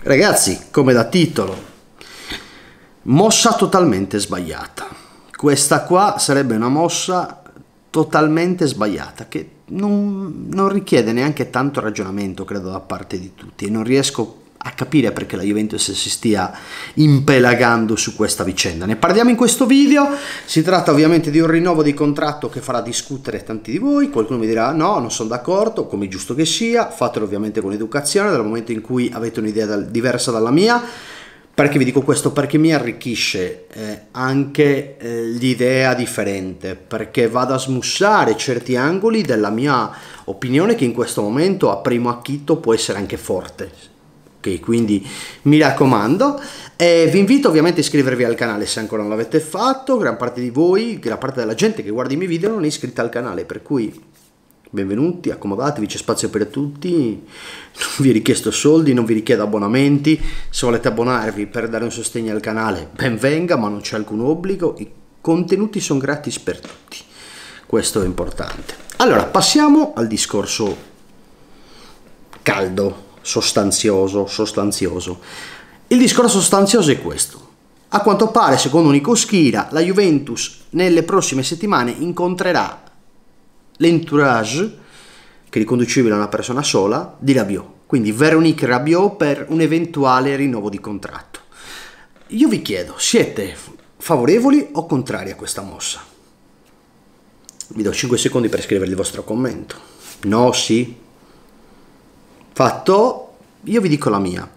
Ragazzi, come da titolo, mossa totalmente sbagliata. Questa qua sarebbe una mossa totalmente sbagliata che non, non richiede neanche tanto ragionamento, credo, da parte di tutti e non riesco a capire perché la Juventus si stia impelagando su questa vicenda. Ne parliamo in questo video, si tratta ovviamente di un rinnovo di contratto che farà discutere tanti di voi, qualcuno mi dirà no, non sono d'accordo, come è giusto che sia, fatelo ovviamente con educazione dal momento in cui avete un'idea diversa dalla mia. Perché vi dico questo? Perché mi arricchisce eh, anche eh, l'idea differente, perché vado a smussare certi angoli della mia opinione che in questo momento a primo acchito può essere anche forte quindi mi raccomando. Eh, vi invito ovviamente a iscrivervi al canale se ancora non l'avete fatto, gran parte di voi, gran parte della gente che guarda i miei video non è iscritta al canale, per cui benvenuti, accomodatevi, c'è spazio per tutti, non vi richiesto soldi, non vi richiedo abbonamenti, se volete abbonarvi per dare un sostegno al canale ben venga, ma non c'è alcun obbligo, i contenuti sono gratis per tutti, questo è importante. Allora, passiamo al discorso caldo sostanzioso, sostanzioso. Il discorso sostanzioso è questo. A quanto pare, secondo Nico Schira, la Juventus nelle prossime settimane incontrerà l'entourage, che è riconducibile a una persona sola, di Rabiot. Quindi Veronique Rabiot per un eventuale rinnovo di contratto. Io vi chiedo, siete favorevoli o contrari a questa mossa? Vi do 5 secondi per scrivere il vostro commento. No, sì, fatto, io vi dico la mia.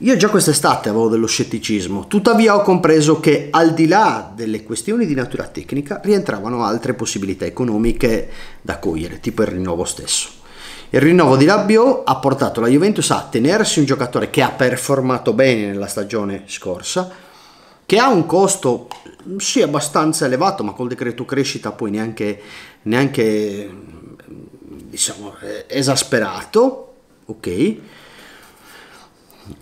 Io già quest'estate avevo dello scetticismo, tuttavia ho compreso che al di là delle questioni di natura tecnica rientravano altre possibilità economiche da cogliere, tipo il rinnovo stesso. Il rinnovo di Rabiot ha portato la Juventus a tenersi un giocatore che ha performato bene nella stagione scorsa, che ha un costo sì abbastanza elevato, ma col decreto crescita poi neanche, neanche diciamo, eh, esasperato, ok?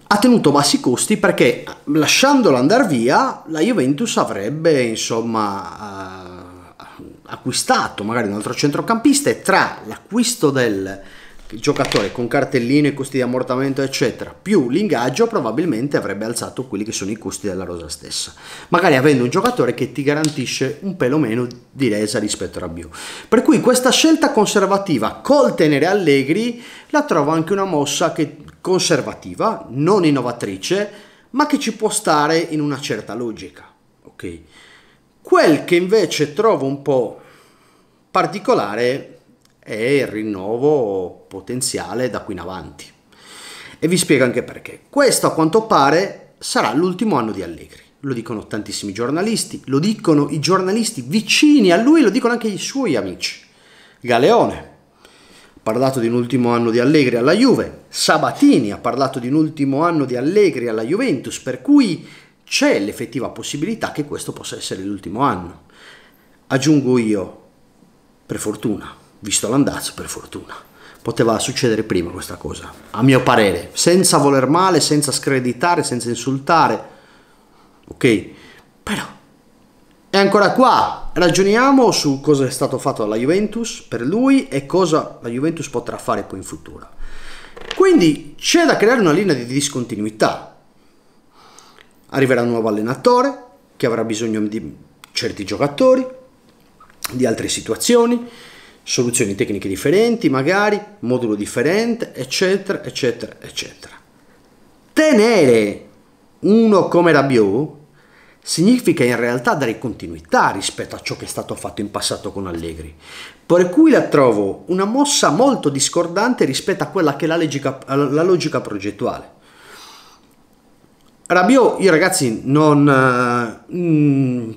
Ha tenuto bassi costi perché lasciandolo andare via la Juventus avrebbe insomma eh, acquistato magari un altro centrocampista e tra l'acquisto del giocatore con cartellino e costi di ammortamento eccetera più l'ingaggio probabilmente avrebbe alzato quelli che sono i costi della rosa stessa magari avendo un giocatore che ti garantisce un pelo meno di resa rispetto a Rabiu per cui questa scelta conservativa col tenere Allegri la trovo anche una mossa che conservativa non innovatrice ma che ci può stare in una certa logica ok quel che invece trovo un po' particolare e il rinnovo potenziale da qui in avanti. E vi spiego anche perché. Questo a quanto pare sarà l'ultimo anno di Allegri. Lo dicono tantissimi giornalisti, lo dicono i giornalisti vicini a lui, lo dicono anche i suoi amici. Galeone ha parlato di un ultimo anno di Allegri alla Juve, Sabatini ha parlato di un ultimo anno di Allegri alla Juventus, per cui c'è l'effettiva possibilità che questo possa essere l'ultimo anno. Aggiungo io, per fortuna visto l'andazzo per fortuna. Poteva succedere prima questa cosa, a mio parere, senza voler male, senza screditare, senza insultare. Ok? Però è ancora qua. Ragioniamo su cosa è stato fatto alla Juventus per lui e cosa la Juventus potrà fare poi in futuro. Quindi c'è da creare una linea di discontinuità. Arriverà un nuovo allenatore che avrà bisogno di certi giocatori, di altre situazioni soluzioni tecniche differenti, magari modulo differente, eccetera, eccetera, eccetera. Tenere uno come Rabiot significa in realtà dare continuità rispetto a ciò che è stato fatto in passato con Allegri, per cui la trovo una mossa molto discordante rispetto a quella che è la logica, la logica progettuale. Rabiot, io ragazzi, non... Uh, mm,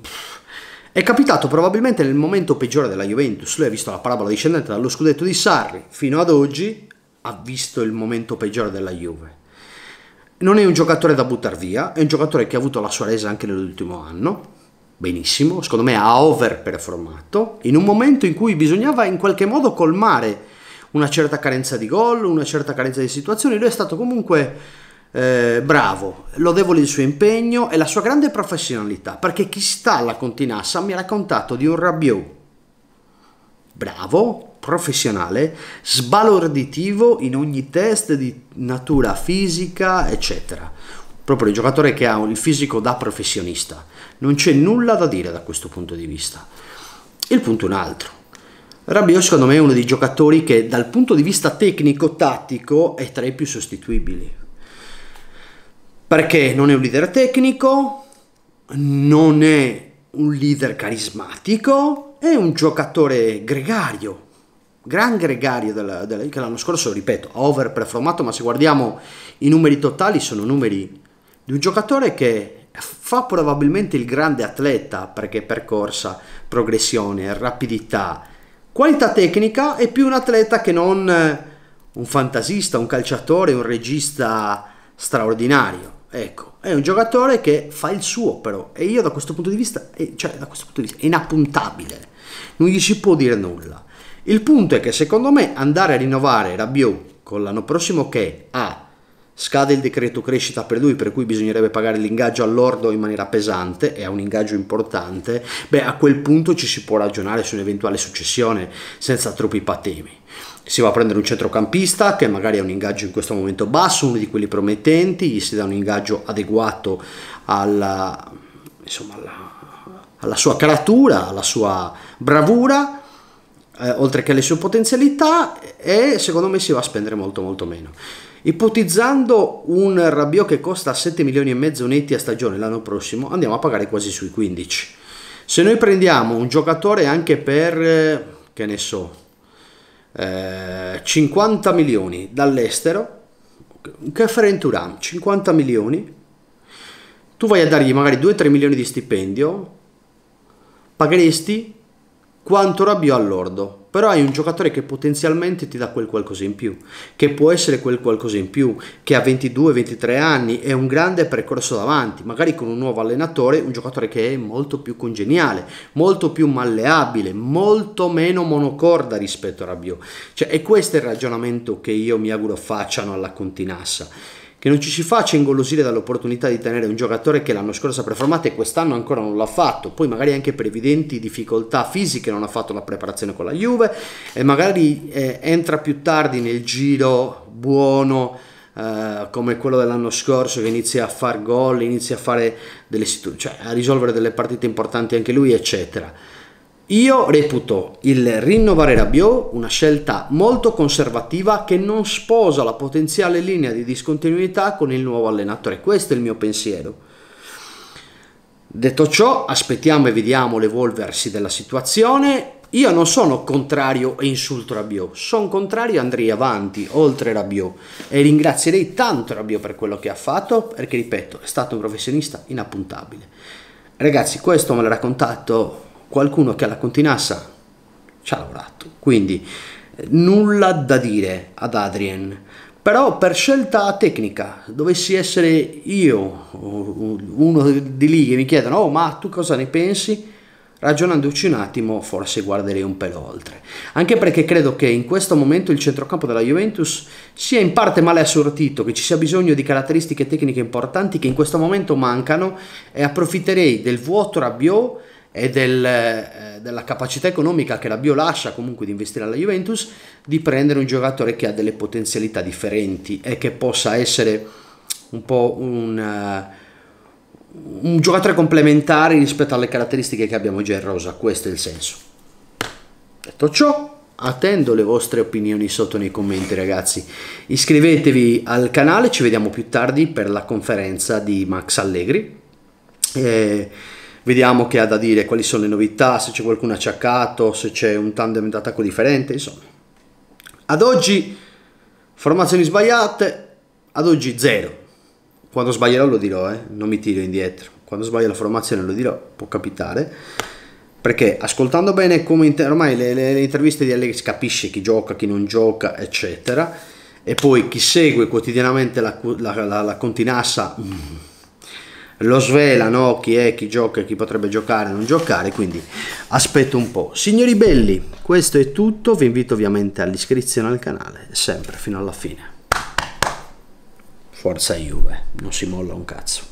è capitato probabilmente nel momento peggiore della Juventus, lui ha visto la parabola discendente dallo scudetto di Sarri, fino ad oggi ha visto il momento peggiore della Juve. Non è un giocatore da buttare via, è un giocatore che ha avuto la sua resa anche nell'ultimo anno, benissimo, secondo me ha overperformato, in un momento in cui bisognava in qualche modo colmare una certa carenza di gol, una certa carenza di situazioni, lui è stato comunque eh, bravo, lodevole il suo impegno e la sua grande professionalità, perché chi sta alla Continassa mi ha raccontato di un Rabiot bravo, professionale, sbalorditivo in ogni test di natura fisica, eccetera. Proprio il giocatore che ha il fisico da professionista. Non c'è nulla da dire da questo punto di vista. Il punto è un altro. Rabiot secondo me è uno dei giocatori che dal punto di vista tecnico-tattico è tra i più sostituibili perché non è un leader tecnico, non è un leader carismatico, è un giocatore gregario, gran gregario della, della, che l'anno scorso, ripeto, ha overperformato, ma se guardiamo i numeri totali sono numeri di un giocatore che fa probabilmente il grande atleta perché percorsa, progressione, rapidità, qualità tecnica è più un atleta che non un fantasista, un calciatore, un regista straordinario. Ecco, è un giocatore che fa il suo però e io da questo punto di vista, cioè da questo punto di vista è inappuntabile, non gli si può dire nulla. Il punto è che secondo me andare a rinnovare Rabiot con l'anno prossimo che ha scade il decreto crescita per lui per cui bisognerebbe pagare l'ingaggio all'ordo in maniera pesante e ha un ingaggio importante, beh a quel punto ci si può ragionare su un'eventuale successione senza troppi patemi si va a prendere un centrocampista che magari ha un ingaggio in questo momento basso, uno di quelli promettenti, gli si dà un ingaggio adeguato alla, insomma, alla, alla sua caratura, alla sua bravura, eh, oltre che alle sue potenzialità e secondo me si va a spendere molto molto meno. Ipotizzando un Rabiot che costa 7 milioni e mezzo netti a stagione l'anno prossimo, andiamo a pagare quasi sui 15. Se noi prendiamo un giocatore anche per, eh, che ne so, 50 eh, milioni dall'estero, che Kefren Turam, 50 milioni, tu vai a dargli magari 2-3 milioni di stipendio, pagheresti quanto Rabiot all'ordo. Però hai un giocatore che potenzialmente ti dà quel qualcosa in più, che può essere quel qualcosa in più, che ha 22-23 anni è un grande percorso davanti, magari con un nuovo allenatore, un giocatore che è molto più congeniale, molto più malleabile, molto meno monocorda rispetto a Rabiot. Cioè, e questo è il ragionamento che io mi auguro facciano alla Continassa che non ci si faccia ingolosire dall'opportunità di tenere un giocatore che l'anno scorso ha performato e quest'anno ancora non l'ha fatto, poi magari anche per evidenti difficoltà fisiche non ha fatto la preparazione con la Juve e magari eh, entra più tardi nel giro buono eh, come quello dell'anno scorso che inizia a far gol, inizia a fare delle situazioni, cioè a risolvere delle partite importanti anche lui, eccetera. Io reputo il rinnovare Rabiot una scelta molto conservativa che non sposa la potenziale linea di discontinuità con il nuovo allenatore, questo è il mio pensiero. Detto ciò, aspettiamo e vediamo l'evolversi della situazione. Io non sono contrario e insulto Rabiot, sono contrario e andrei avanti oltre Rabiot e ringrazierei tanto Rabiot per quello che ha fatto perché, ripeto, è stato un professionista inappuntabile. Ragazzi, questo me l'ha raccontato qualcuno che alla Continassa ci ha lavorato. Quindi eh, nulla da dire ad Adrien. Però per scelta tecnica, dovessi essere io uno di lì che mi chiedono oh, ma tu cosa ne pensi?' Ragionandoci un attimo forse guarderei un pelo oltre, anche perché credo che in questo momento il centrocampo della Juventus sia in parte male assortito, che ci sia bisogno di caratteristiche tecniche importanti che in questo momento mancano e approfitterei del vuoto Rabiot e del, eh, della capacità economica che la Bio lascia comunque di investire alla Juventus, di prendere un giocatore che ha delle potenzialità differenti e che possa essere un po' un, uh, un giocatore complementare rispetto alle caratteristiche che abbiamo già in rosa, questo è il senso. Detto ciò, attendo le vostre opinioni sotto nei commenti ragazzi iscrivetevi al canale ci vediamo più tardi per la conferenza di Max Allegri eh, vediamo che ha da dire, quali sono le novità, se c'è qualcuno acciaccato, se c'è un tandem d'attacco differente, insomma. Ad oggi formazioni sbagliate, ad oggi zero. Quando sbaglierò lo dirò, eh? non mi tiro indietro. Quando sbaglio la formazione lo dirò, può capitare. Perché ascoltando bene come ormai le, le, le interviste di Alex capisce chi gioca, chi non gioca, eccetera. E poi chi segue quotidianamente la, la, la, la continassa... Mm lo svelano chi è, chi gioca, chi potrebbe giocare, non giocare, quindi aspetto un po'. Signori belli, questo è tutto, vi invito ovviamente all'iscrizione al canale, sempre fino alla fine. Forza Juve, non si molla un cazzo.